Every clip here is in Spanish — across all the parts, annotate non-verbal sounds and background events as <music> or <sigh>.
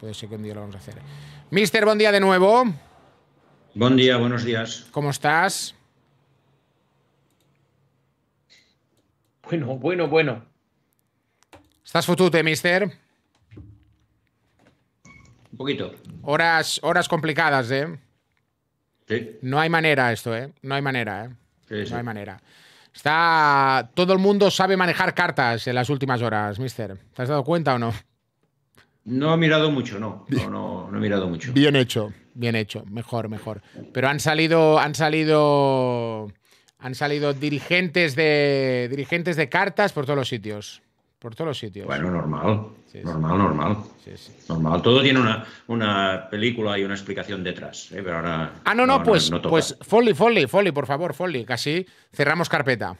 Puede ser que un día lo vamos a hacer. Mister, buen día de nuevo. Buen día, buenos días. ¿Cómo estás? Bueno, bueno, bueno. ¿Estás futute, mister? Un poquito. Horas, horas complicadas, ¿eh? Sí. No hay manera esto, ¿eh? No hay manera, ¿eh? No hay manera. Está. Todo el mundo sabe manejar cartas en las últimas horas, mister. ¿Te has dado cuenta o no? No he mirado mucho, no. No, no, he mirado mucho. Bien hecho, bien hecho, mejor, mejor. Pero han salido, han salido, han salido dirigentes de dirigentes de cartas por todos los sitios. Por todos los sitios. Bueno, normal. normal, normal. normal. Todo tiene una, película y una explicación detrás. ¿eh? ah, no, no, pues, no, pues Folly, Folly, Folly, por favor, Folly. Casi cerramos carpeta.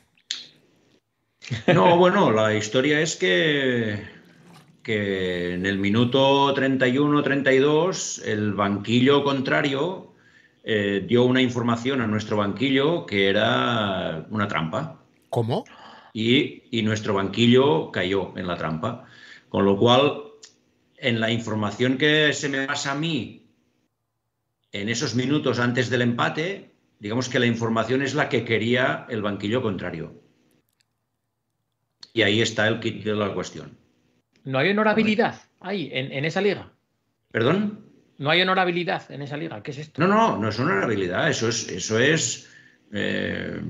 No, bueno, la historia es que que en el minuto 31-32 el banquillo contrario eh, dio una información a nuestro banquillo que era una trampa. ¿Cómo? Y, y, nuestro banquillo cayó en la trampa. Con lo cual, en la información que se me pasa a mí en esos minutos antes del empate, digamos que la información es la que quería el banquillo contrario. Y ahí está el kit de la cuestión. ¿No hay honorabilidad ahí, en, en esa liga? ¿Perdón? No hay honorabilidad en esa liga. ¿Qué es esto? No, no, no es honorabilidad. Eso es, eso es eh,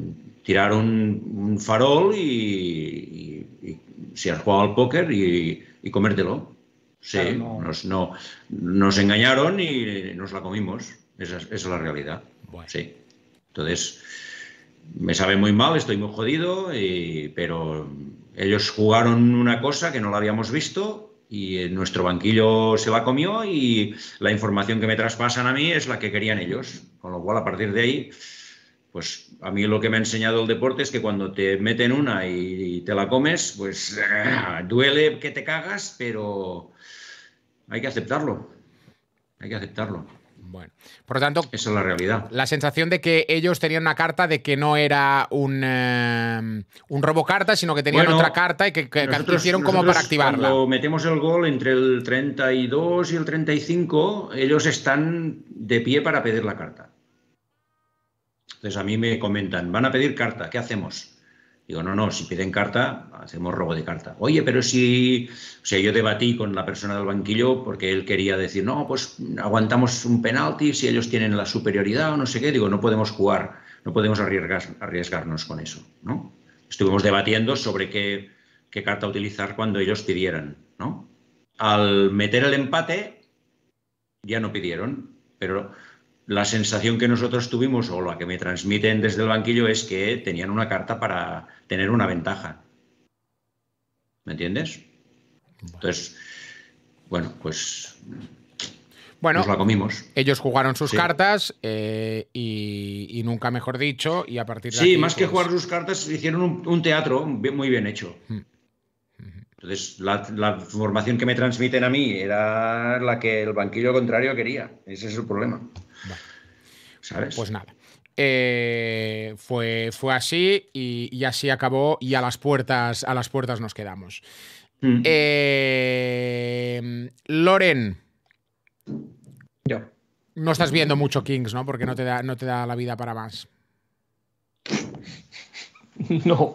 tirar un, farol y, si has jugado al póker y, y comértelo. Sí, Nos, engañaron y nos la comimos. Esa, es la realidad. Sí. Entonces, me sabe muy mal, estoy muy jodido, pero ellos jugaron una cosa que no la habíamos visto y eh, nuestro banquillo se la comió y la información que me traspasan a mí es la que querían ellos. Con lo cual, a partir de ahí, pues a mí lo que me ha enseñado el deporte es que cuando te meten una y, te la comes, pues ah, duele que te cagas, pero hay que aceptarlo. Hay que aceptarlo. Bueno, por lo tanto, es la realidad. La sensación de que ellos tenían una carta de que no era un, eh, un robo carta, sino que tenían otra carta y que, que hicieron como para activarla. Cuando metemos el gol entre el 32 y el 35, ellos están de pie para pedir la carta. Entonces a mí me comentan, van a pedir carta, ¿qué hacemos? Digo, no, no, si piden carta, hacemos robo de carta. Oye, pero si, o sea, yo debatí con la persona del banquillo porque él quería decir, no, pues aguantamos un penalti si ellos tienen la superioridad o no sé qué. Digo, no podemos jugar, no podemos arriesgar, arriesgarnos con eso, ¿no? Estuvimos debatiendo sobre qué, carta utilizar cuando ellos pidieran, ¿no? Al meter el empate, ya no pidieron, pero la sensación que nosotros tuvimos o la que me transmiten desde el banquillo es que tenían una carta para tener una ventaja. ¿Me entiendes? Entonces, bueno, pues bueno, nos la comimos. Ellos jugaron sus cartas eh, y, nunca mejor dicho, y a partir de Sí, más que pues jugar sus cartas, hicieron un, teatro muy bien hecho. Hmm. Entonces, la, la, formación que me transmiten a mí era la que el banquillo contrario quería. Ese es el problema. ¿Sabes? Pues nada. Eh, fue, fue así y, así acabó y a las puertas, a las puertas nos quedamos. Mm. Eh, Loren. Yo. No estás viendo mucho Kings, ¿no? Porque no te da, no te da la vida para más. <laughs> No,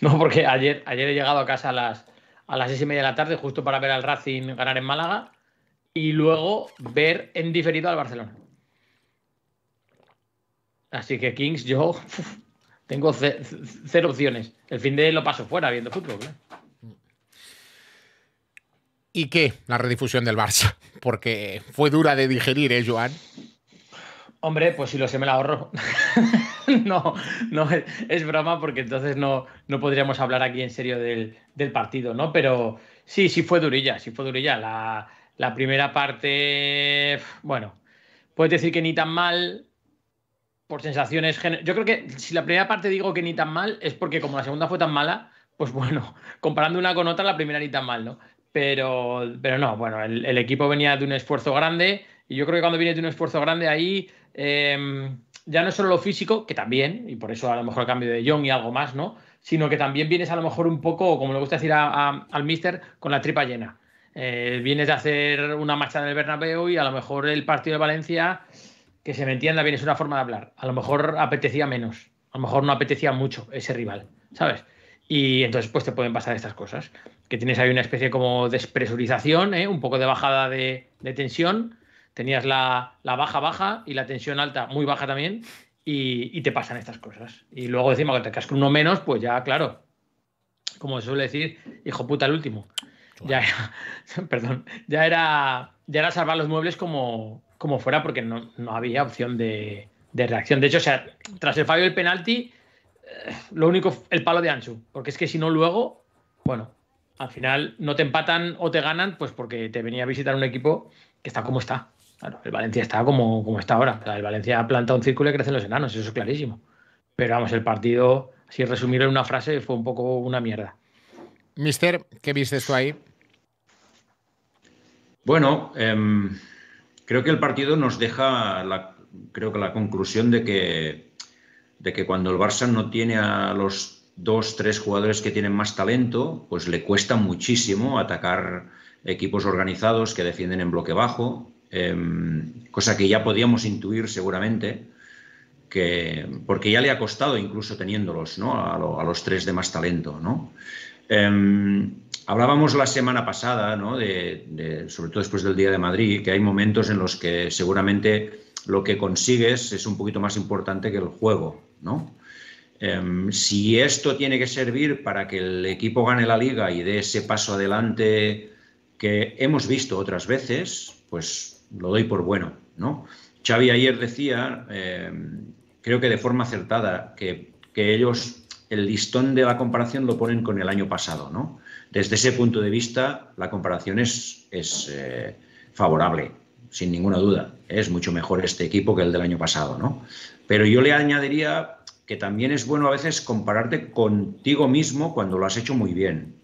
no, porque ayer, ayer he llegado a casa a las, seis y media de la tarde, justo para ver al Racing ganar en Málaga y luego ver en diferido al Barcelona. Así que Kings, yo tengo cero opciones. El fin de lo paso fuera viendo fútbol. ¿Y qué? La redifusión del Barça. <laughs> Porque fue dura de digerir, ¿eh, Joan? Hombre, pues si lo sé me la ahorro. <laughs> no, no, es broma porque entonces no, no podríamos hablar aquí en serio del, partido, ¿no? Pero sí, sí fue durilla, sí fue durilla. La, primera parte, bueno, puedes decir que ni tan mal, por sensaciones. Yo creo que si la primera parte digo que ni tan mal, es porque como la segunda fue tan mala, pues bueno, comparando una con otra, la primera ni tan mal, ¿no? Pero, pero no, bueno, el, el equipo venía de un esfuerzo grande y yo creo que cuando viene de un esfuerzo grande ahí Em, ya no es solo lo físico, que también, y por eso a lo mejor el cambio de John y algo más, ¿no? Sino que también vienes a lo mejor un poco, como le gusta decir al mister, con la tripa llena. Eh, vienes de hacer una marcha en el Bernabéu y a lo mejor el partido de Valencia, que se me entienda bien, es una forma de hablar. A lo mejor apetecía menos, a lo mejor no apetecía mucho ese rival, ¿sabes? Y entonces pues te pueden pasar estas cosas, que tienes ahí una especie como de despresurización, ¿eh? un poco de bajada de tensión tenías la, baja baja y la tensión alta muy baja también y, te pasan estas cosas. Y luego decimos que te casco uno menos, pues ya, claro, como se suele decir, hijo puta el último. Ya era, <laughs> perdón, ya era, ya era salvar los muebles como, como fuera porque no, había opción de, reacción. De hecho, o sea, tras el fallo del penalti, eh, lo único, el palo de Ansu, porque es que si no luego, bueno, al final no te empatan o te ganan, pues porque te venía a visitar un equipo que está como está el Valencia está como, como está ahora. el Valencia planta un círculo y crecen los enanos, eso es clarísimo. Pero vamos, el partido, si resumirlo en una frase, fue un poco una mierda. Mister, ¿qué viste tú ahí? Bueno, em, creo que el partido nos deja la, creo que la conclusión de que, de que cuando el Barça no tiene a los dos, tres jugadores que tienen más talento, pues le cuesta muchísimo atacar equipos organizados que defienden en bloque bajo, Em, cosa que ya podíamos intuir seguramente, que, porque ya le ha costado incluso teniéndolos a, los tres de más talento. Em, hablábamos la semana pasada, de, sobre todo después del Día de Madrid, que hay momentos en los que seguramente lo que consigues es un poquito más importante que el juego. ¿no? Em, si esto tiene que servir para que el equipo gane la liga y dé ese paso adelante que hemos visto otras veces, pues lo doy por bueno, ¿no? Xavi ayer decía, eh, creo que de forma acertada, que, ellos el listón de la comparación lo ponen con el año pasado, ¿no? Desde ese punto de vista, la comparación es, es eh, favorable, sin ninguna duda. Es mucho mejor este equipo que el del año pasado, ¿no? Pero yo le añadiría que también es bueno a veces compararte contigo mismo cuando lo has hecho muy bien.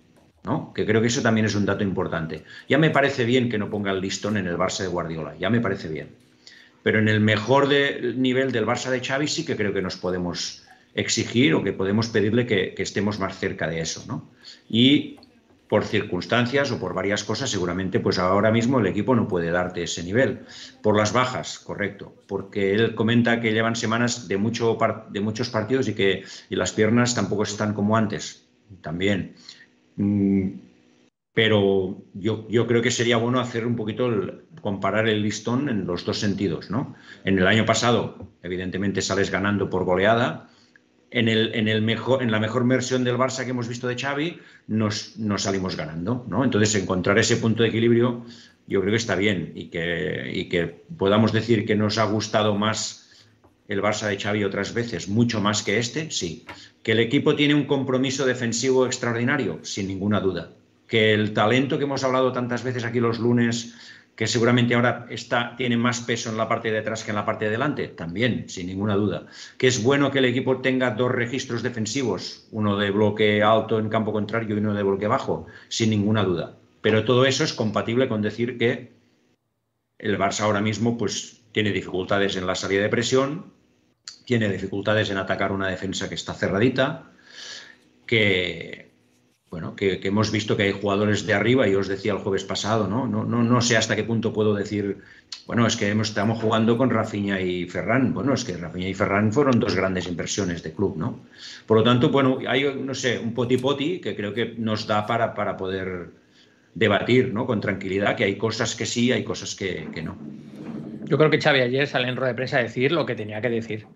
Que creo que eso también es un dato importante. Ya me parece bien que no ponga el listón en el Barça de Guardiola, ya me parece bien. Pero en el mejor nivel del Barça de Xavi sí que creo que nos podemos exigir o que podemos pedirle que, estemos más cerca de eso, ¿no? Y por circunstancias o por varias cosas, seguramente pues ahora mismo el equipo no puede darte ese nivel. Por las bajas, correcto, porque él comenta que llevan semanas de, mucho, de muchos partidos y que y las piernas tampoco están como antes, también. Mm, pero yo, yo, creo que sería bueno hacer un poquito comparar el listón en los dos sentidos, ¿no? En el año pasado, evidentemente, sales ganando por goleada. En, el, en, el mejor, en la mejor versión del Barça que hemos visto de Xavi, nos, salimos ganando, ¿no? Entonces, encontrar ese punto de equilibrio yo creo que está bien y que, y que podamos decir que nos ha gustado más el Barça de Xavi otras veces, mucho más que este, sí. Que el equipo tiene un compromiso defensivo extraordinario, sin ninguna duda. Que el talento que hemos hablado tantas veces aquí los lunes, que seguramente ahora está, tiene más peso en la parte de atrás que en la parte de delante, también, sin ninguna duda. Que es bueno que el equipo tenga dos registros defensivos, uno de bloque alto en campo contrario y uno de bloque bajo, sin ninguna duda. Pero todo eso es compatible con decir que el Barça ahora mismo pues, tiene dificultades en la salida de presión, tiene dificultades en atacar una defensa que está cerradita, que, bueno, que, hemos visto que hay jugadores de arriba, y os decía el jueves pasado, ¿no? No, no, sé hasta qué punto puedo decir, bueno, es que estamos jugando con Rafiña y Ferrán. bueno, es que Rafiña y Ferran fueron dos grandes inversiones de club, ¿no? Por lo tanto, bueno, hay, no sé, un poti-poti que creo que nos da para, para poder debatir, ¿no? Con tranquilidad, que hay cosas que sí, hay cosas que, no. Yo creo que Xavi ayer salió en rueda de prensa a decir lo que tenía que decir.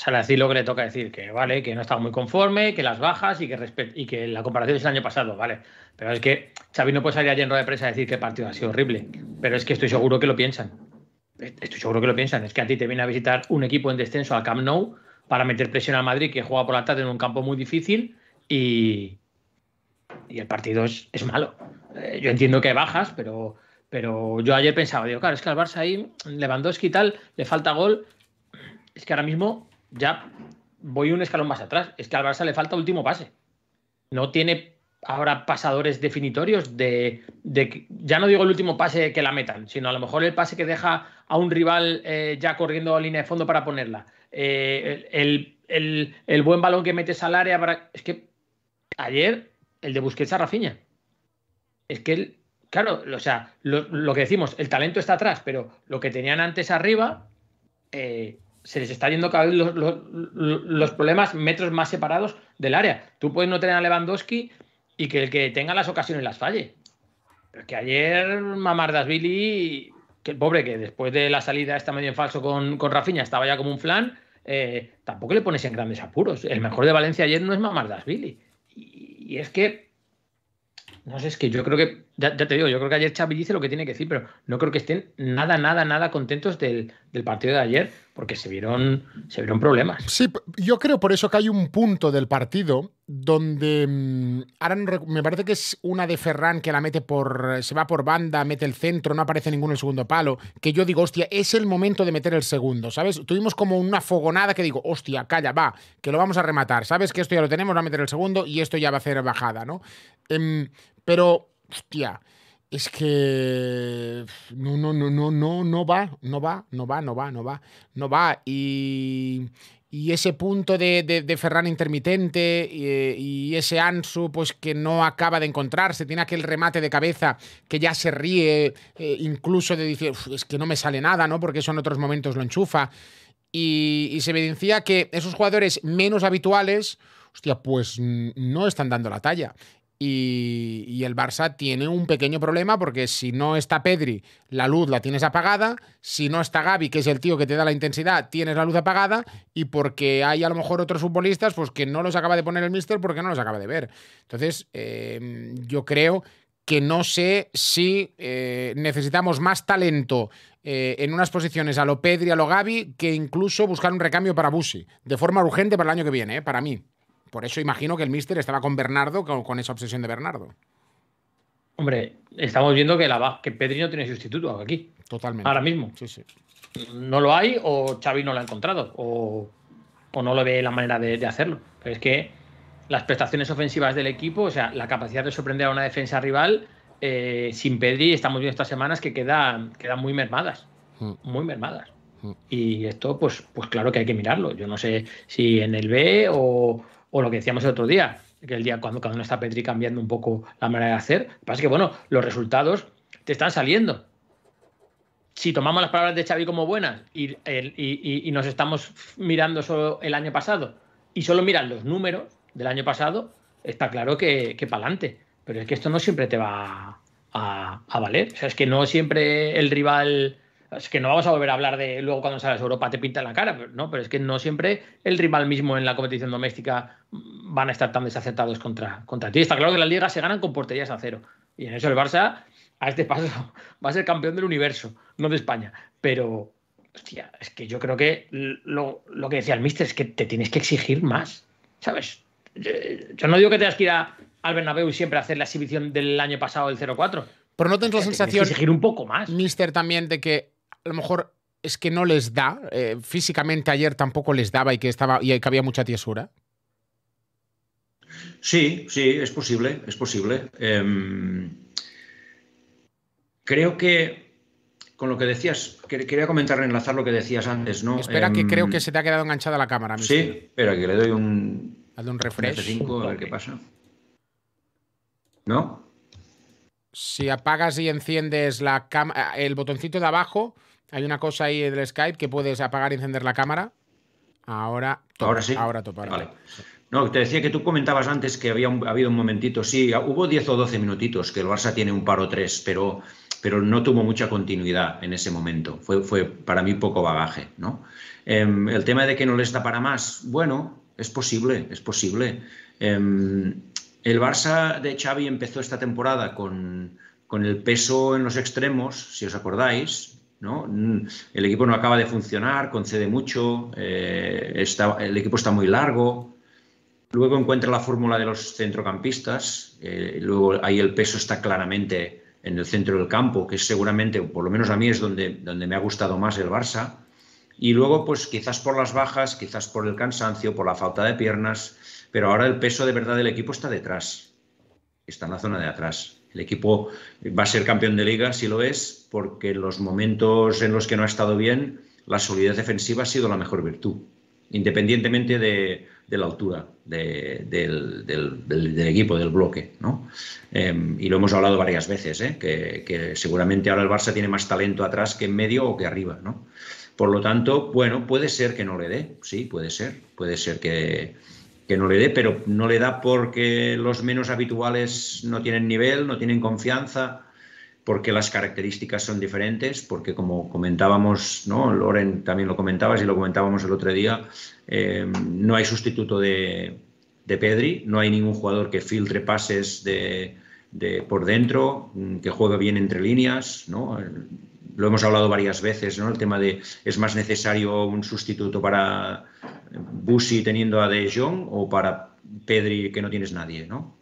O sea, decir lo que le toca decir, que vale, que no estaba muy conforme, que las bajas y que, y que la comparación es el año pasado, vale. Pero es que Xavi no puede salir ayer en rueda de prensa a decir que el partido ha sido horrible. Pero es que estoy seguro que lo piensan. Estoy seguro que lo piensan. Es que a ti te viene a visitar un equipo en descenso al Camp Nou para meter presión a Madrid, que juega por la tarde en un campo muy difícil y, y el partido es, malo. Eh, yo entiendo que hay bajas, pero, pero yo ayer pensaba, digo, claro, es que al Barça ahí, Lewandowski y tal, le falta gol. Es que ahora mismo ya voy un escalón más atrás. Es que al Barça le falta último pase. No tiene ahora pasadores definitorios de, de, ya no digo el último pase que la metan, sino a lo mejor el pase que deja a un rival eh, ya corriendo a línea de fondo para ponerla. Eh, el, buen balón que metes al área para... Es que ayer el de Busquets a Rafiña. Es que, claro, o sea, lo, que decimos, el talento está atrás, pero lo que tenían antes arriba... Eh, se les está yendo cada vez los, problemas metros más separados del área. Tú puedes no tener a Lewandowski y que el que tenga las ocasiones las falle. que ayer Billy que el pobre que después de la salida está medio en falso con, con Rafinha estaba ya como un flan, eh, tampoco le pones en grandes apuros. El mejor de Valencia ayer no es Mamardasvili. Y, y es que, no sé, es que yo creo que, ya, te digo, yo creo que ayer Xavi dice lo que tiene que decir, pero no creo que estén nada, nada, nada contentos del, del partido de ayer porque se vieron, se vieron problemas. Sí, yo creo por eso que hay un punto del partido donde mm, me parece que es una de Ferran que la mete por se va por banda, mete el centro, no aparece ninguno el segundo palo, que yo digo, hostia, es el momento de meter el segundo, ¿sabes? Tuvimos como una fogonada que digo, hostia, calla, va, que lo vamos a rematar, ¿sabes? Que esto ya lo tenemos, va a meter el segundo y esto ya va a hacer bajada, ¿no? Em, pero, hostia, es que no, no, no, no, no, no va, no va, no va, no va, no va, no va. Y, ese punto de, de, Ferran intermitente y, ese Ansu, pues que no acaba de encontrarse, tiene aquel remate de cabeza que ya se ríe, eh, incluso de decir, es que no me sale nada, ¿no? Porque eso en otros momentos lo enchufa. Y, y se evidencia que esos jugadores menos habituales, hostia, pues no están dando la talla. Y, el Barça tiene un pequeño problema porque si no está Pedri, la luz la tienes apagada. Si no está Gaby, que es el tío que te da la intensidad, tienes la luz apagada. Y porque hay a lo mejor otros futbolistas pues que no los acaba de poner el mister porque no los acaba de ver. Entonces, em, yo creo que no sé si eh, necesitamos más talento eh, en unas posiciones a lo Pedri, a lo Gaby, que incluso buscar un recambio para Busi, de forma urgente para el año que viene, eh, para mí. Por eso imagino que el Mister estaba con Bernardo, con, con esa obsesión de Bernardo. Hombre, estamos viendo que, la, que Pedri no tiene sustituto aquí. Totalmente. Ahora mismo. Sí, sí. No lo hay o Xavi no lo ha encontrado o, no lo ve la manera de, hacerlo. Pero es que las prestaciones ofensivas del equipo, o sea, la capacidad de sorprender a una defensa rival eh, sin Pedri, estamos viendo estas semanas que quedan, quedan muy mermadas. Hmm. Muy mermadas. Hmm. Y esto, pues, pues claro que hay que mirarlo. Yo no sé si en el B o, o lo que decíamos el otro día, que el día cuando, cuando uno está Petri cambiando un poco la manera de hacer, pasa que, bueno, los resultados te están saliendo. Si tomamos las palabras de Xavi como buenas y, nos estamos mirando solo el año pasado y solo miran los números del año pasado, está claro que, que para adelante. Pero es que esto no siempre te va a, a, valer. O sea, es que no siempre el rival es que no vamos a volver a hablar de luego cuando salgas a Europa te pintan la cara, pero, ¿no? Pero es que no siempre el rival mismo en la competición doméstica van a estar tan desacertados contra, contra ti. Está claro que las ligas se ganan con porterías a cero. Y en eso el Barça, a este paso, <laughs> va a ser campeón del universo, no de España. Pero, hostia, es que yo creo que lo, que decía el Mister es que te tienes que exigir más, ¿sabes? Yo, no digo que tengas que ir a, al Bernabéu y siempre hacer la exhibición del año pasado del 0-4. Pero no tengo la sensación. exigir un poco más. Mister, también de que a lo mejor es que no les da, eh, físicamente ayer tampoco les daba y que, estaba, y que había mucha tiesura. Sí, sí, es posible, es posible. Em, creo que con lo que decías, quería comentar, enlazar lo que decías antes, ¿no? Espera, que creo em, que se te ha quedado enganchada la cámara. Sí, espera, que le doy un. Haz un refresh. a ver qué pasa. ¿No? Si apagas y enciendes la eh, el botoncito de abajo, hay una cosa ahí del Skype que puedes apagar y encender la cámara. Ahora Ahora sí. No, te decía que tú comentabas antes que había un, habido un momentito, sí, hubo 10 o 12 minutitos que el Barça tiene un paro tres, pero, pero no tuvo mucha continuidad en ese momento. Fue, fue para mí poco bagaje, ¿no? Em, el tema de que no les da para más, bueno, es posible, es posible. Em, el Barça de Xavi empezó esta temporada con, con el peso en los extremos, si os acordáis, ¿no? Mm, el equipo no acaba de funcionar, concede mucho, eh, está, el equipo está muy largo. Luego encuentra la fórmula de los centrocampistas, eh, luego ahí el peso está claramente en el centro del campo, que es seguramente, por lo menos a mí es donde, donde me ha gustado más el Barça. Y luego, pues quizás por las bajas, quizás por el cansancio, por la falta de piernas, pero ahora el peso de verdad del equipo está detrás, está en la zona de atrás. El equipo va a ser campeón de liga, si lo es, porque en los momentos en los que no ha estado bien, la solidez defensiva ha sido la mejor virtud, independientemente de, la altura del, equipo, del bloque. Em, y lo hemos hablado varias veces, ¿eh? que, seguramente ahora el Barça tiene más talento atrás que en medio o que arriba. Por lo tanto, bueno, puede ser que no le dé, sí, puede ser, puede ser que, que no le dé, pero no le da porque los menos habituales no tienen nivel, no tienen confianza, porque las características son diferentes, porque como comentábamos, ¿no? Loren también lo comentabas y lo comentábamos el otro día, eh, no hay sustituto de, Pedri, no hay ningún jugador que filtre pases de, de por dentro, mm, que juegue bien entre líneas, ¿no? lo hemos hablado varias veces, ¿no? El tema de es más necesario un sustituto para Busi teniendo a De Jong o para Pedri que no tienes nadie, ¿no?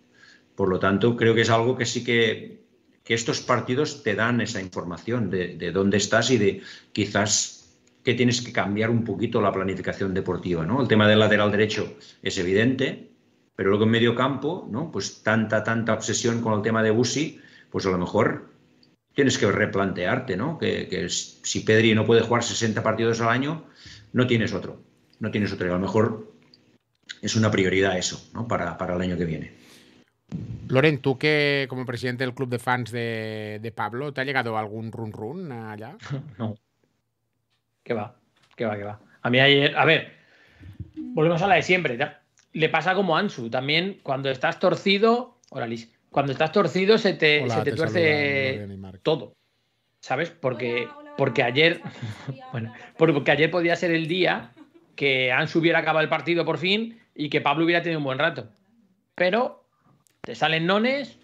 Por lo tanto, creo que es algo que sí que, estos partidos te dan esa información de, dónde estás y de quizás que tienes que cambiar un poquito la planificación deportiva, ¿no? El tema del lateral derecho es evidente, pero luego en medio campo, ¿no? Pues tanta, tanta obsesión con el tema de Busi, pues a lo mejor tienes que replantearte, ¿no? Que, si Pedri no puede jugar 60 partidos al año, no tienes otro. No tienes otro. Y a lo mejor es una prioridad eso, ¿no? Para, para el año que viene. Loren, tú que como presidente del club de fans de, Pablo, ¿te ha llegado algún run run allá? <laughs> No. ¿Qué va? ¿Qué va? ¿Qué va? A mí ayer, a ver, volvemos a la de siempre. Le pasa como Ansu, también cuando estás torcido, Oralis, cuando estás torcido se te, tuerce todo. ¿Sabes? Porque, porque ayer. <laughs> <laughs> bueno, porque ayer podía ser el día que Ansu hubiera acabado el partido por fin y que Pablo hubiera tenido un buen rato. Pero te salen nones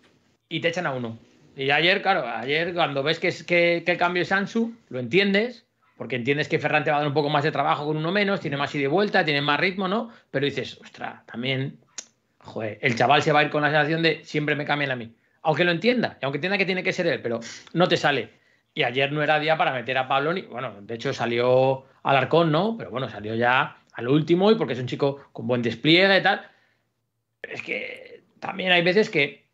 y te echan a uno. Y ayer, claro, ayer cuando ves que, que, el cambio es Ansu, lo entiendes, porque entiendes que Ferran te va a dar un poco más de trabajo con uno menos, tiene más ida y vuelta, tiene más ritmo, ¿no? Pero dices, ostra, también joder, el chaval se va a ir con la sensación de siempre me cambian a mí. Aunque lo entienda, y aunque entienda que tiene que ser él, pero no te sale. Y ayer no era día para meter a Pablo ni. Bueno, de hecho salió al arcón, ¿no? Pero bueno, salió ya al último y porque es un chico con buen despliegue y tal. es que también hay veces que,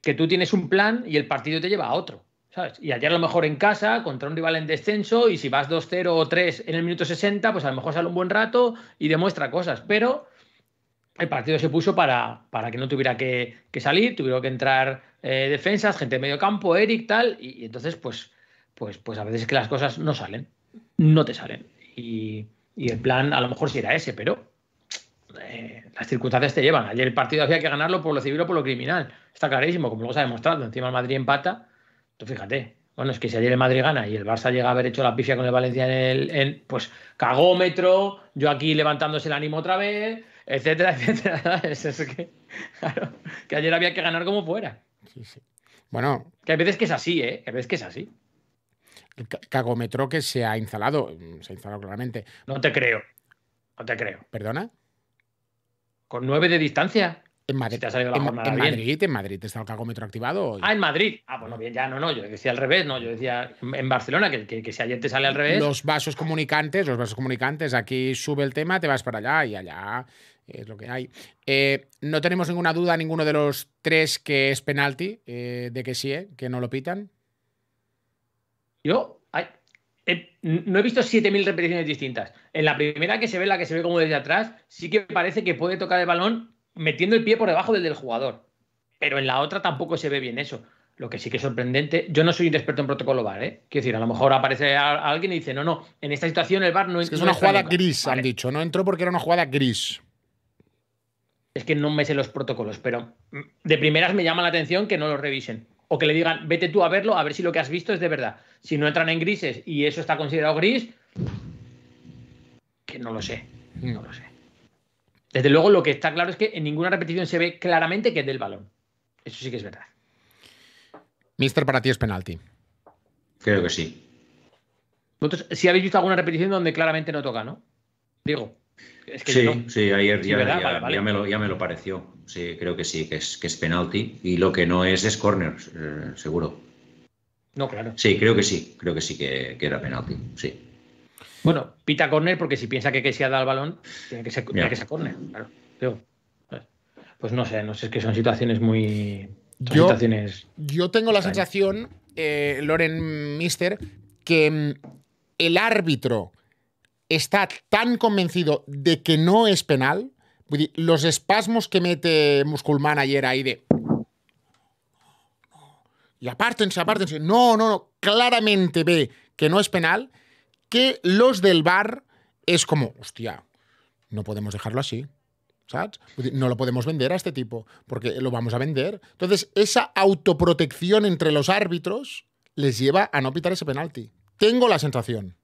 que tú tienes un plan y el partido te lleva a otro. ¿sabes? Y ayer a lo mejor en casa, contra un rival en descenso, y si vas 2-0 o 3 en el minuto 60, pues a lo mejor sale un buen rato y demuestra cosas. Pero el partido se puso para, que no tuviera que, salir, tuvieron que entrar eh, defensas, gente de medio campo, Eric, tal, y, entonces, pues, pues, pues a veces es que las cosas no salen, no te salen. Y, el plan a lo mejor sí era ese, pero eh, las circunstancias te llevan. Ayer el partido había que ganarlo por lo civil o por lo criminal, está clarísimo, como lo se ha demostrado, encima el Madrid empata, tú fíjate. Bueno, es que si ayer el Madrid gana y el Barça llega a haber hecho la pifia con el Valencia en el. En, pues cagómetro, yo aquí levantándose el ánimo otra vez, etcétera, <laughs> etcétera. que, claro, que ayer había que ganar como fuera. Sí, sí. Bueno. Que a veces que es así, ¿eh? Que a veces que es así. El cagometro que se ha instalado, mm, se ha instalado claramente. No te creo. No te creo. ¿Perdona? Con nueve de distancia. En Madrid. ha salido en, Madrid, en Madrid está el cacómetro activado. Ah, en Madrid. Ah, bueno, bien, ya no, no. Yo decía al revés, no. Yo decía en Barcelona, que, si ayer te sale al revés. Los vasos comunicantes, los vasos comunicantes. Aquí sube el tema, te vas para allá y allá es lo que hay. Eh, no tenemos ninguna duda, ninguno de los tres que es penalti, eh, de que sí, eh, que no lo pitan. Yo no he visto 7.000 repeticiones distintas. En la primera que se ve, la que se ve como desde atrás, sí que parece que puede tocar el balón metiendo el pie por debajo del del jugador. Pero en la otra tampoco se ve bien eso. Lo que sí que es sorprendente, yo no soy un experto en protocolo VAR, ¿eh? Quiero decir, a lo mejor aparece alguien y dice, no, no, en esta situación el VAR no es Es una jugada gris, han dicho, no entró porque era una jugada gris. Es que no me sé los protocolos, pero de primeras me llama la atención que no lo revisen. O que le digan, vete tú a verlo, a ver si lo que has visto es de verdad. Si no entran en grises y eso está considerado gris, que no lo sé, no lo sé. Desde luego, lo que está claro es que en ninguna repetición se ve claramente que es del balón. Eso sí que es verdad. Mister, para ti es penalti. Creo que sí. Vosotros si habéis visto alguna repetición donde claramente no toca, ¿no? Digo. sí, sí, ayer ya, me lo, pareció. Sí, creo que sí, que es, que es penalti. Y lo que no es es corner, eh, seguro. No, claro. Sí, creo que sí, creo que sí que, que era penalti, sí. Bueno, pita córner porque si piensa que, que se ha dado el balón, tiene que ser, tiene córner, claro. pues, no sé, no sé, es que son situaciones muy. yo, tengo la sensación, eh, Loren Mister, que mm, el árbitro está tan convencido de que no es penal. Los espasmos que mete Musculman ayer ahí de. Y apártense, apártense. No, no, no. Claramente ve que no es penal que los del bar es como, hostia, no podemos dejarlo así. No lo podemos vender a este tipo, porque lo vamos a vender. Entonces, esa autoprotección entre los árbitros les lleva a no pitar ese penalti. Tengo la sensación.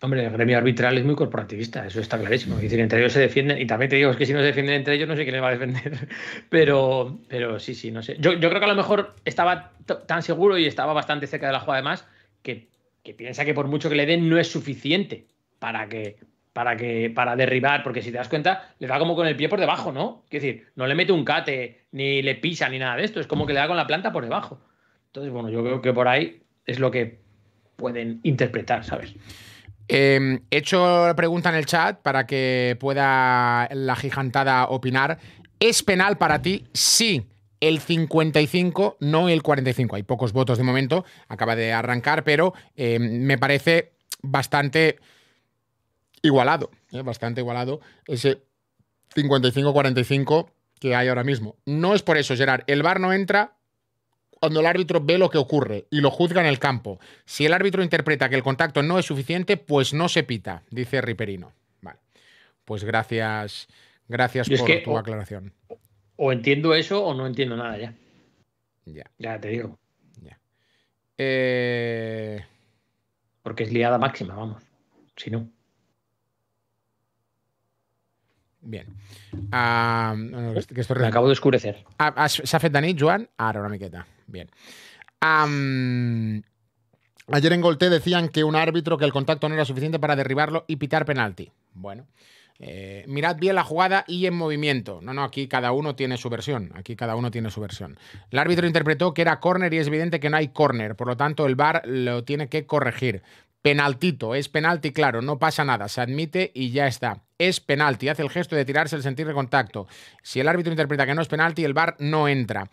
Hombre, el gremio arbitral es muy corporativista, eso está clarísimo. Es entre ellos se defienden, y también te digo, es que si no se defienden entre ellos, no sé quién les va a defender. <laughs> Pero, pero sí, sí, no sé. Yo, yo creo que a lo mejor estaba tan seguro y estaba bastante cerca de la jugada además, que que piensa que por mucho que le den no es suficiente para que para que para derribar, porque si te das cuenta, le da como con el pie por debajo, ¿no? Es decir, no le mete un cate, ni le pisa, ni nada de esto, es como que le da con la planta por debajo. Entonces, bueno, yo creo que por ahí es lo que pueden interpretar, ¿sabes? Em, he hecho la pregunta en el chat para que pueda la gigantada opinar. ¿Es penal para ti? Sí el 55, no el 45. Hay pocos votos de momento, acaba de arrancar, pero eh, me parece bastante igualado, eh, bastante igualado ese 55-45 que hay ahora mismo. No es por eso, Gerard. El VAR no entra cuando el árbitro ve lo que ocurre y lo juzga en el campo. Si el árbitro interpreta que el contacto no es suficiente, pues no se pita, dice Riperino. Vale. Pues gracias, gracias por tu aclaración o entiendo eso o no entiendo nada ya. Ya. te digo. Eh. Porque es liada máxima, vamos. Si no. Bien. Me acabo de oscurecer. Ah, ah ¿se Joan? Bien. ayer en Golte decían que un árbitro que el contacto no era suficiente para derribarlo y pitar penalti. Bueno. Eh, mirad bien la jugada y en movimiento. No, no, aquí cada uno tiene su versión. Aquí cada uno tiene su versión. El árbitro interpretó que era córner y es evidente que no hay córner. Por lo tanto, el VAR lo tiene que corregir. Penaltito, es penalti, claro, no pasa nada, se admite y ya está. Es penalti, hace el gesto de tirarse el sentir de contacto. Si el árbitro interpreta que no es penalti, el VAR no entra.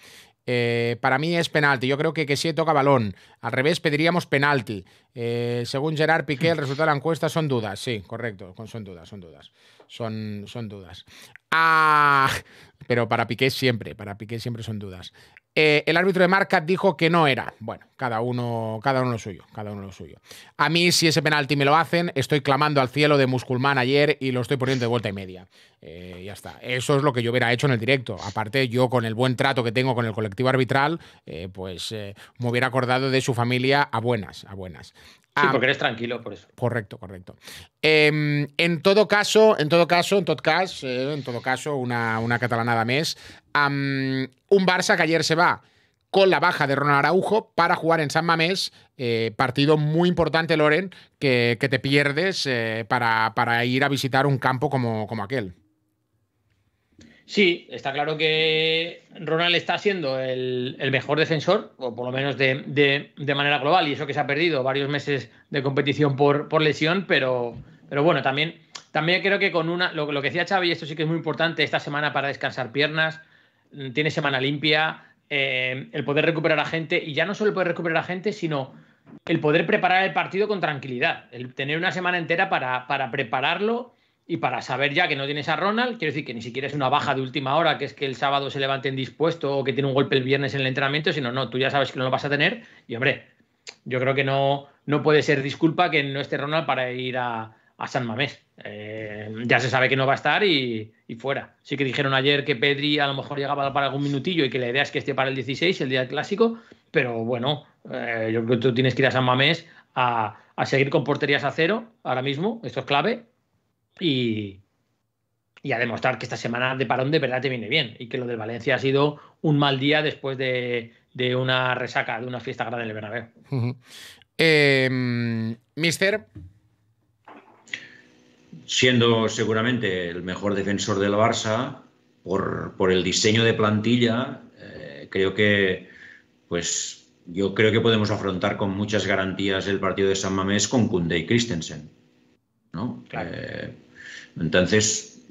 Eh, para mí es penalti. Yo creo que, que sí toca balón. Al revés, pediríamos penalti. Eh, según Gerard Piqué, el resultado de la encuesta son dudas. Sí, correcto, son dudas, son dudas son, dudas. Ah, pero para Piqué siempre, para Piqué siempre son dudas. Eh, el árbitro de marca dijo que no era. Bueno, cada uno, cada uno lo suyo, cada uno lo suyo. A mí, si ese penalti me lo hacen, estoy clamando al cielo de musulmán ayer y lo estoy poniendo de vuelta y media. Eh, ya está. Eso es lo que yo hubiera hecho en el directo. Aparte, yo con el buen trato que tengo con el colectivo arbitral, eh, pues me hubiera acordado de su familia a buenas, a buenas. Sí, porque eres tranquilo, por eso. Correcto, correcto. Em, en todo caso, en todo caso, en todo caso, eh, en todo caso, una, catalanada mes. un Barça que ayer se va con la baja de Ronald Araujo para jugar en San Mamés, eh, partido muy importante, Loren, que, te pierdes eh, para, para, ir a visitar un campo como, como aquel. Sí, está claro que Ronald está siendo el, mejor defensor, o por lo menos de, manera global, y eso que se ha perdido varios meses de competición por, lesión, pero, bueno, también, también creo que con una, lo, que decía Xavi, esto sí que es muy importante, esta semana para descansar piernas, mm, tiene semana limpia, eh, el poder recuperar a gente, y ya no solo el poder recuperar a gente, sino el poder preparar el partido con tranquilidad, el tener una semana entera para prepararlo y para saber ya que no tienes a Ronald, quiero decir que ni siquiera es una baja de última hora, que es que el sábado se levanten dispuesto o que tiene un golpe el viernes en el entrenamiento, sino no, tú ya sabes que no lo vas a tener y hombre, yo creo que no, no puede ser disculpa que no esté Ronald para ir a, San Mamés. Eh, ya se sabe que no va a estar y, fuera. Sí que dijeron ayer que Pedri a lo mejor llegaba para algún minutillo y que la idea es que esté para el 16, el día clásico, pero bueno, eh, yo creo que tú tienes que ir a San Mamés a, a seguir con porterías a cero ahora mismo, esto es clave, y, a demostrar que esta semana de parón de verdad te viene bien y que lo del Valencia ha sido un mal día después de, una resaca, de una fiesta grande en el Bernabéu. Em, mister. Siendo seguramente el mejor defensor del Barça, por, el diseño de plantilla, eh, creo que pues yo creo que podemos afrontar con muchas garantías el partido de San Mamés con Kunde y Christensen. ¿no? Eh, entonces,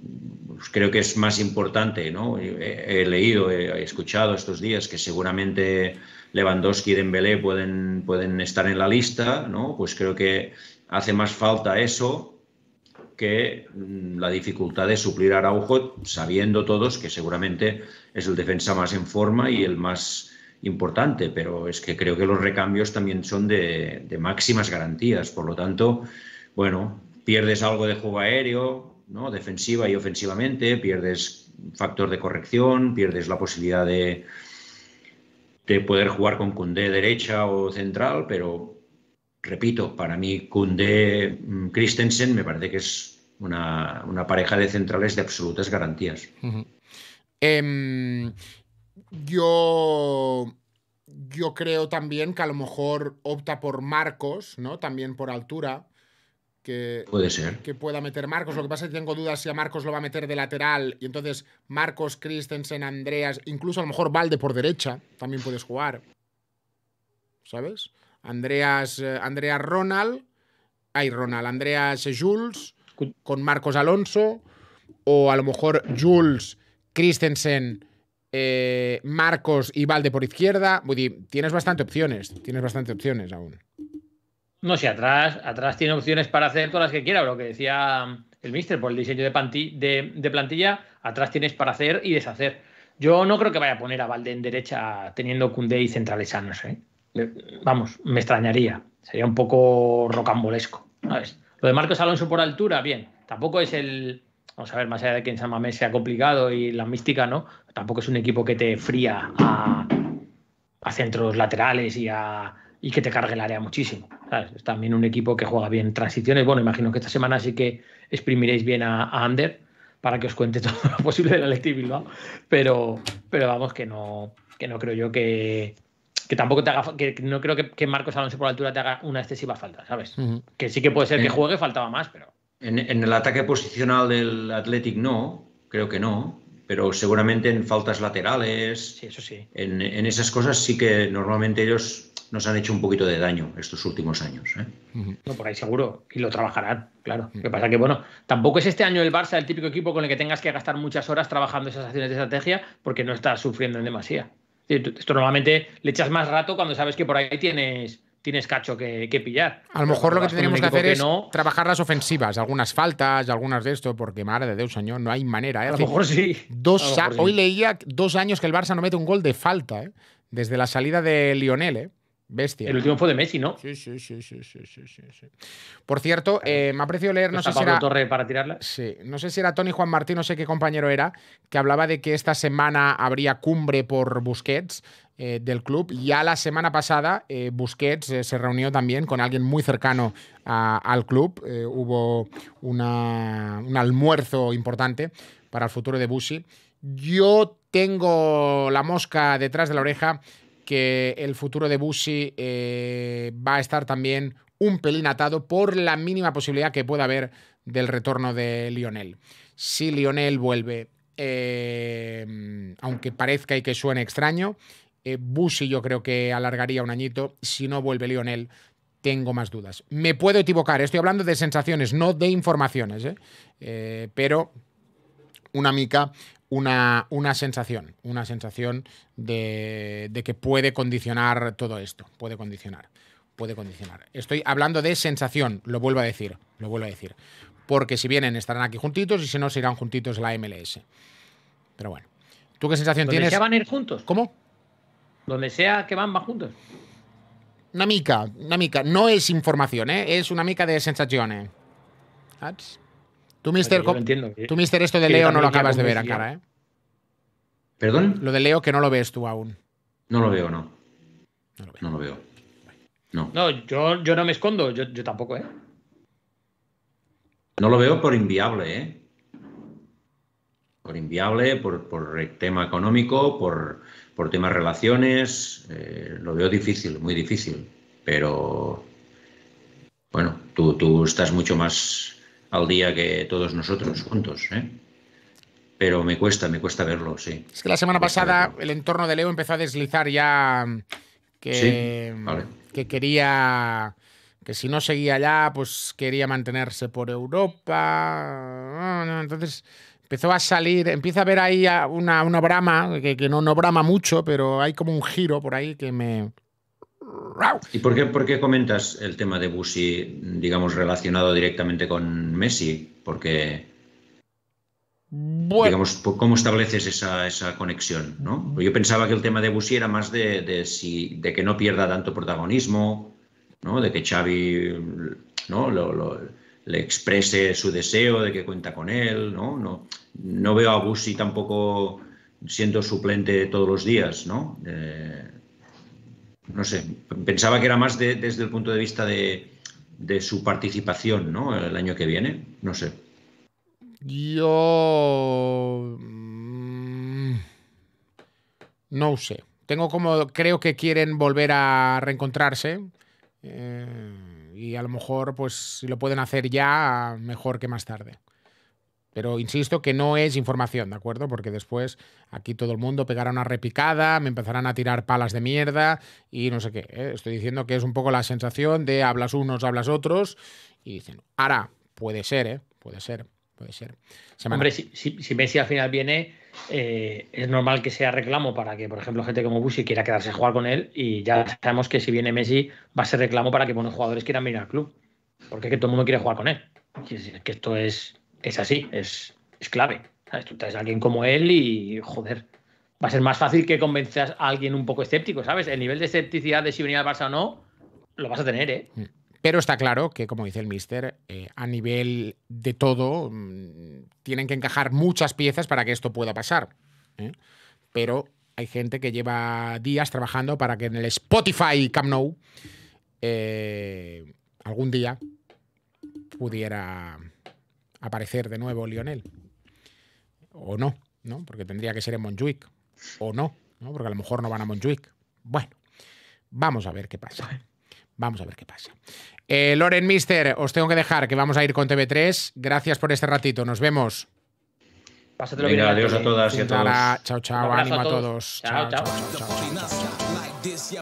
pues, creo que es más importante, ¿no? He, leído, he, escuchado estos días que seguramente Lewandowski y Dembélé pueden, pueden estar en la lista, ¿no? Pues creo que hace más falta eso que mm, la dificultad de suplir a Araujo, sabiendo todos que seguramente es el defensa más en forma y el más importante, pero es que creo que los recambios también son de, de máximas garantías. Por lo tanto, bueno, pierdes algo de juego aéreo, defensiva y ofensivamente, pierdes factor de corrección, pierdes la posibilidad de, de poder jugar con Cundé derecha o central, pero repito, para mí Cundé mm, Christensen me parece que es una, pareja de centrales de absolutas garantías. Em, yo yo creo también que a lo mejor opta por Marcos, ¿no? También por altura que, Puede ser. que pueda meter Marcos. Lo que pasa es que tengo dudas si a Marcos lo va a meter de lateral y entonces Marcos, Christensen, Andreas, incluso a lo mejor Valde por derecha, también puedes jugar. ¿Sabes? Andreas, eh, Andreas Ronald, hay Ronald, Andreas Jules con Marcos Alonso o a lo mejor Jules, Christensen, eh, Marcos y Valde por izquierda. tienes bastante opciones, tienes bastante opciones aún. No, si atrás, atrás tiene opciones para hacer todas las que quiera, lo que decía mm, el mister, por el diseño de, de, plantilla, atrás tienes para hacer y deshacer. Yo no creo que vaya a poner a Valde en derecha teniendo Cundé y centrales ¿eh? Vamos, me extrañaría. Sería un poco rocambolesco. Lo de Marcos Alonso por altura, bien. Tampoco es el. Vamos a ver, más allá de que en San Mamés sea complicado y la mística, ¿no? Tampoco es un equipo que te fría a, a centros laterales y a, y que te cargue el área muchísimo. ¿sabes? Es también un equipo que juega bien transiciones. Bueno, imagino que esta semana sí que exprimiréis bien a, Ander para que os cuente <laughs> todo lo posible del Athletic Bilbao, pero, pero vamos, que no, que no creo yo que, que tampoco te haga, que no creo que, que, Marcos Alonso por la altura te haga una excesiva falta, ¿sabes? Que sí que puede ser que juegue, faltaba más, pero... En, el ataque posicional del Athletic no, creo que no, pero seguramente en faltas laterales, sí, eso sí. En, en esas cosas sí que normalmente ellos nos han hecho un poquito de daño estos últimos años. ¿eh? No, por ahí seguro, y lo trabajarán, claro. Lo que pasa que, bueno, tampoco es este año el Barça el típico equipo con el que tengas que gastar muchas horas trabajando esas acciones de estrategia porque no estás sufriendo en demasía. Esto normalmente le echas más rato cuando sabes que por ahí tienes, tienes cacho que, pillar. A lo mejor lo que tenemos que hacer es trabajar las ofensivas, algunas faltas, algunas de esto, porque madre de Dios, señor, no hay manera. ¿eh? A lo mejor sí. Dos Hoy leía dos años que el Barça no mete un gol de falta, ¿eh? desde la salida de Lionel. ¿eh? Bestia. El último fue de Messi, ¿no? Sí, sí, sí, sí, Por cierto, eh, me ha parecido leer, no sé si era. Torre para tirarla? Sí, no sé si era Tony Juan Martín, no sé qué compañero era, que hablaba de que esta semana habría cumbre por Busquets eh, del club. Ya la semana pasada, eh, Busquets se reunió también con alguien muy cercano al club. hubo un almuerzo importante para el futuro de Busi. Yo tengo la mosca detrás de la oreja que el futuro de Bussi eh, va a estar también un pelín atado por la mínima posibilidad que pueda haber del retorno de Lionel. Si Lionel vuelve, eh, aunque parezca y que suene extraño, eh, yo creo que alargaría un añito. Si no vuelve Lionel, tengo más dudas. Me puedo equivocar, estoy hablando de sensaciones, no de informaciones, ¿eh? pero una mica una, sensación, una sensación de, que puede condicionar todo esto, puede condicionar, puede condicionar. Estoy hablando de sensación, lo vuelvo a decir, lo vuelvo a decir, porque si vienen estarán aquí juntitos y si no se irán juntitos la MLS. Pero bueno, ¿tú qué sensación ¿Donde tienes? que van a ir juntos. ¿Cómo? Donde sea que van, van juntos. Una mica, una mica. No es información, ¿eh? es una mica de sensaciones. Tú, mister, tú, esto de Leo no lo acabas de ver a cara, ¿eh? ¿Perdón? Lo de Leo que no lo ves tú aún. No lo veo, no. No lo veo. No, no. yo, no me escondo, yo, tampoco, ¿eh? No lo veo por inviable, ¿eh? Por inviable, por, tema económico, por, por tema relaciones. Eh, lo veo difícil, muy difícil. Pero bueno, tú, tú estás mucho más al día que todos nosotros juntos. ¿eh? Pero me cuesta, me cuesta verlo, sí. Es que la semana pasada el entorno de Leo empezó a deslizar ya mm, que, mm, que quería que si no seguía ya, pues quería mantenerse por Europa. Entonces empezó a salir, empieza a ver ahí una, una brama, que, no, no brama mucho, pero hay como un giro por ahí que me, ¿Y por qué, por qué comentas el tema de Busi, digamos, relacionado directamente con Messi? Porque, digamos, ¿cómo estableces esa, esa conexión? Mm-hmm. Yo pensaba que el tema de Busi era más de, de, de que no pierda tanto protagonismo, ¿no? de que Xavi ¿no? le exprese su deseo de que cuenta con él. No, no, veo a Busi tampoco siendo suplente todos los días, ¿no? Eh, no sé, pensaba que era más desde el punto de vista de, su participación, ¿no? El año que viene, no sé. Yo... Mm, no sé. Tengo como, creo que quieren volver a reencontrarse. Eh, y a lo mejor, pues, si lo pueden hacer ya, mejor que más tarde. Pero insisto que no es información, ¿de acuerdo? Porque después aquí todo el mundo pegará una repicada, me empezarán a tirar palas de mierda y no sé qué. ¿eh? Estoy diciendo que es un poco la sensación de hablas unos, hablas otros y dicen, ahora, puede ser, ¿eh? Puede ser, puede ser. Hombre, si, Messi al final viene, eh, es normal que sea reclamo para que, por ejemplo, gente como Busi quiera quedarse a jugar con él y ya sabemos que si viene Messi va a ser reclamo para que buenos jugadores quieran venir al club. Porque es que todo el mundo quiere jugar con él. Que esto es es así, es, clave. Tú traes a alguien como él y, joder, va a ser más fácil que convencer a alguien un poco escéptico, ¿sabes? El nivel de escepticidad de si venía al Barça o no, lo vas a tener, ¿eh? Mm. Pero está claro que, como dice el mister, eh, a nivel de todo mm, tienen que encajar muchas piezas para que esto pueda pasar. ¿eh? Pero hay gente que lleva días trabajando para que en el Spotify Camp Nou eh, algún día pudiera aparecer de nuevo Lionel. O no, ¿no? Porque tendría que ser en Montjuic. O no, ¿no? Porque a lo mejor no van a Montjuic. Bueno, vamos a ver qué pasa. Vamos a ver qué pasa. Eh, Loren Mister, os tengo que dejar que vamos a ir con TV3. Gracias por este ratito. Nos vemos. Pásatelo Adiós a todas y a todos. Chao, chao. Ánimo a todos. chao, chao